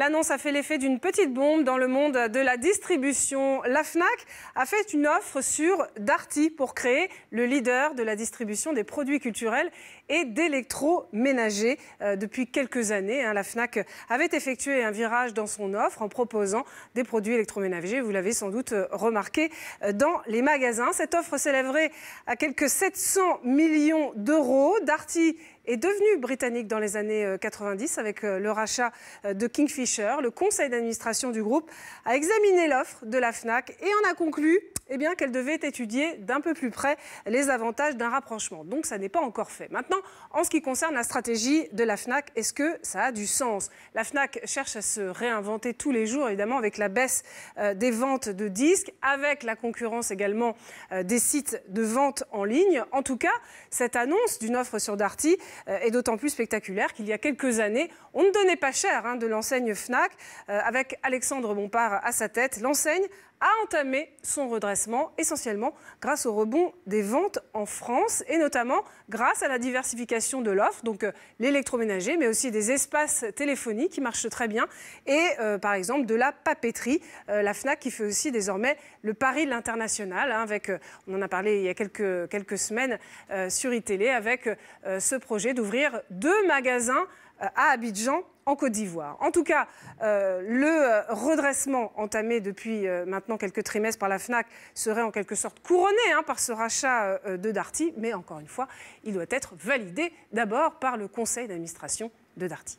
L'annonce a fait l'effet d'une petite bombe dans le monde de la distribution. La FNAC a fait une offre sur Darty pour créer le leader de la distribution des produits culturels et d'électroménagers. Euh, depuis quelques années, hein, la FNAC avait effectué un virage dans son offre en proposant des produits électroménagers. Vous l'avez sans doute euh, remarqué euh, dans les magasins. Cette offre s'élèverait à quelques 700 millions d'euros. Darty est devenu britannique dans les années 90 euh, avec euh, le rachat euh, de Kingfisher. Le conseil d'administration du groupe a examiné l'offre de la FNAC et en a conclu eh bien qu'elle devait étudier d'un peu plus près les avantages d'un rapprochement. Donc ça n'est pas encore fait. Maintenant, en ce qui concerne la stratégie de la FNAC, est-ce que ça a du sens La FNAC cherche à se réinventer tous les jours, évidemment, avec la baisse euh, des ventes de disques, avec la concurrence également euh, des sites de vente en ligne. En tout cas, cette annonce d'une offre sur Darty euh, est d'autant plus spectaculaire qu'il y a quelques années, on ne donnait pas cher hein, de l'enseigne FNAC, avec Alexandre Bompard à sa tête. L'enseigne a entamé son redressement essentiellement grâce au rebond des ventes en France et notamment grâce à la diversification de l'offre, donc euh, l'électroménager, mais aussi des espaces téléphoniques qui marchent très bien et euh, par exemple de la papeterie, euh, la FNAC qui fait aussi désormais le pari de l'international, hein, avec, on en a parlé il y a quelques, quelques semaines sur iTélé, avec ce projet d'ouvrir deux magasins à Abidjan en Côte d'Ivoire. En tout cas, euh, le euh, redressement entamé depuis euh, maintenant quelques trimestres par la FNAC serait en quelque sorte couronné hein, par ce rachat de Darty, mais encore une fois, il doit être validé d'abord par le conseil d'administration de Darty.